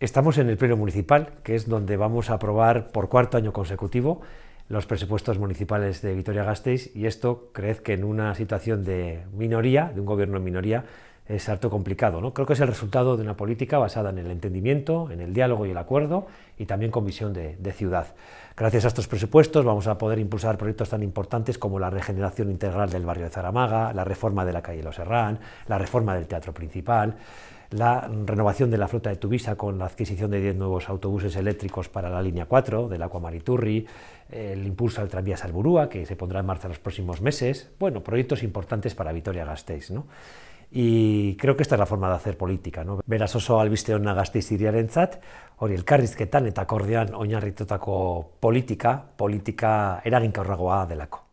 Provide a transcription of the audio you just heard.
Estamos en el Pleno Municipal, que es donde vamos a aprobar por cuarto año consecutivo los presupuestos municipales de Vitoria-Gasteiz y esto, creed que en una situación de minoría, de un gobierno en minoría, es harto complicado. ¿no? Creo que es el resultado de una política basada en el entendimiento, en el diálogo y el acuerdo y también con visión de, ciudad. Gracias a estos presupuestos vamos a poder impulsar proyectos tan importantes como la regeneración integral del barrio de Zaramaga, la reforma de la calle Los Herrán, la reforma del teatro principal, la renovación de la flota de Tubisa con la adquisición de 10 nuevos autobuses eléctricos para la línea 4 del Aquamariturri, el impulso al tranvía Salburúa que se pondrá en marcha en los próximos meses. Bueno, proyectos importantes para Vitoria-Gasteiz. ¿no? Y creo que esta es la forma de hacer política, ¿no? Beraz oso albiste nagazti ziriaren zat, hori elkarrizketan eta akordean oinarritutako politika, politika eraginkorragoa delako.